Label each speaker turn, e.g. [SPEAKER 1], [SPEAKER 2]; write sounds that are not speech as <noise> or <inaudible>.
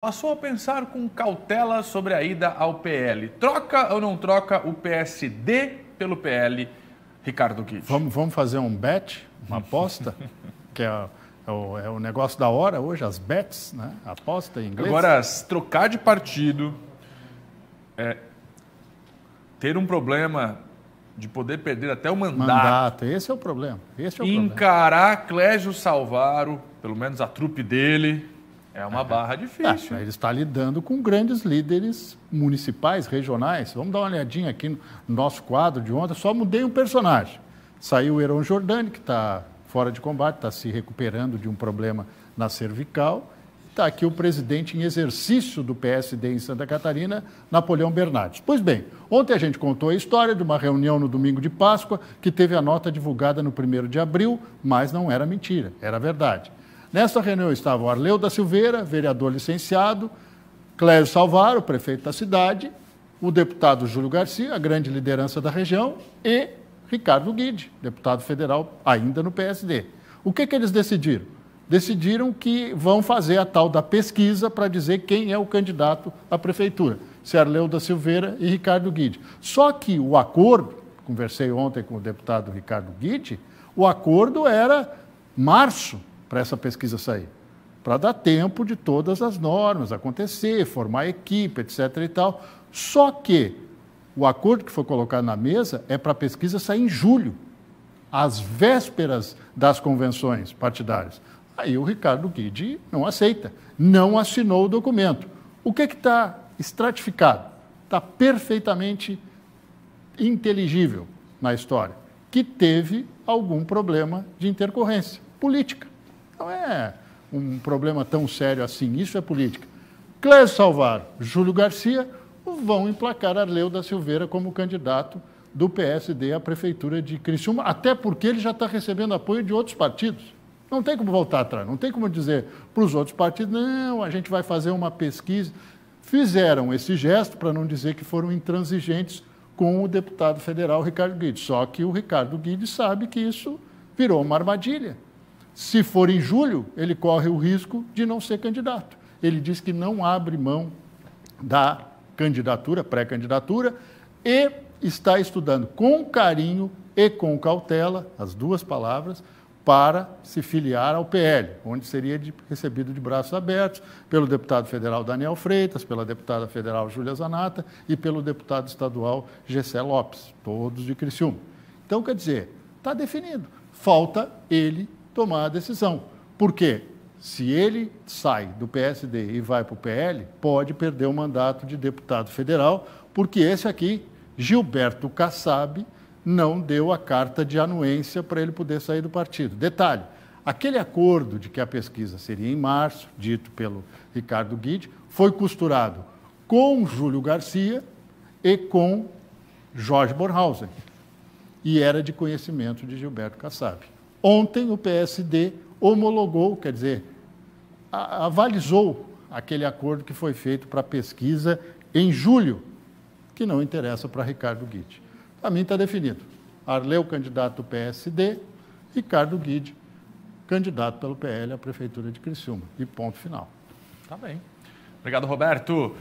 [SPEAKER 1] passou a pensar com cautela sobre a ida ao PL. Troca ou não troca o PSD pelo PL, Ricardo Kitt? Vamos, vamos fazer um bet, uma aposta, <laughs> que é, é, o, é, o, negócio da hora hoje, as bets, né? aposta em inglês. Agora, trocar de partido, é, ter um problema de poder perder até o mandato. Mandato, esse é o problema. Esse é o encarar problema. Clésio Salvaro, pelo menos a trupe dele é uma barra difícil. É, ele está lidando com grandes líderes municipais, regionais. Vamos dar uma olhadinha aqui no nosso quadro de ontem. Só mudei um personagem. Saiu o Heron Jordani, que está fora de combate, está se recuperando de um problema na cervical. Está aqui o presidente em exercício do PSD em Santa Catarina, Napoleão Bernardes. Pois bem, ontem a gente contou a história de uma reunião no domingo de Páscoa que teve a nota divulgada no 1 de abril, mas não era mentira, era verdade. Nesta reunião estavam Arleu da Silveira, vereador licenciado, Clésio Salvaro, prefeito da cidade, o deputado Júlio Garcia, a grande liderança da região, e Ricardo Guide, deputado federal ainda no PSD. O que, que eles decidiram? Decidiram que vão fazer a tal da pesquisa para dizer quem é o candidato à prefeitura, se é Arleu da Silveira e Ricardo Guide. Só que o acordo, conversei ontem com o deputado Ricardo Guide, o acordo era março para essa pesquisa sair. Para dar tempo de todas as normas acontecer, formar equipe, etc. e tal. Só que o acordo que foi colocado na mesa é para a pesquisa sair em julho, às vésperas das convenções partidárias. Aí o Ricardo Guidi não aceita, não assinou o documento. O que é está estratificado? Está perfeitamente inteligível na história, que teve algum problema de intercorrência política. Não é um problema tão sério assim. Isso é política. Clécio Salvar, Júlio Garcia vão emplacar Arleu da Silveira como candidato do PSD à prefeitura de Criciúma, até porque ele já está recebendo apoio de outros partidos. Não tem como voltar atrás, não tem como dizer para os outros partidos, não, a gente vai fazer uma pesquisa. Fizeram esse gesto para não dizer que foram intransigentes com o deputado federal Ricardo Guedes. Só que o Ricardo Guedes sabe que isso virou uma armadilha. Se for em julho, ele corre o risco de não ser candidato. Ele diz que não abre mão da candidatura, pré-candidatura, e está estudando com carinho e com cautela, as duas palavras, para se filiar ao PL, onde seria de, recebido de braços abertos pelo deputado federal Daniel Freitas, pela deputada federal Júlia Zanata e pelo deputado estadual Gessé Lopes, todos de Criciúma. Então, quer dizer, está definido. Falta ele tomar a decisão. Porque Se ele sai do PSD e vai para o PL, pode perder o mandato de deputado federal, porque esse aqui, Gilberto Kassab, não deu a carta de anuência para ele poder sair do partido. Detalhe: aquele acordo de que a pesquisa seria em março, dito pelo Ricardo Guide, foi costurado com Júlio Garcia e com Jorge Bornhausen. E era de conhecimento de Gilberto Kassab. Ontem o PSD homologou, quer dizer, avalizou aquele acordo que foi feito para pesquisa em julho, que não interessa para Ricardo Guide. Para mim está definido. Arleu, candidato do PSD, Ricardo Guide, candidato pelo PL à Prefeitura de Criciúma. E ponto final. Tá bem. Obrigado, Roberto.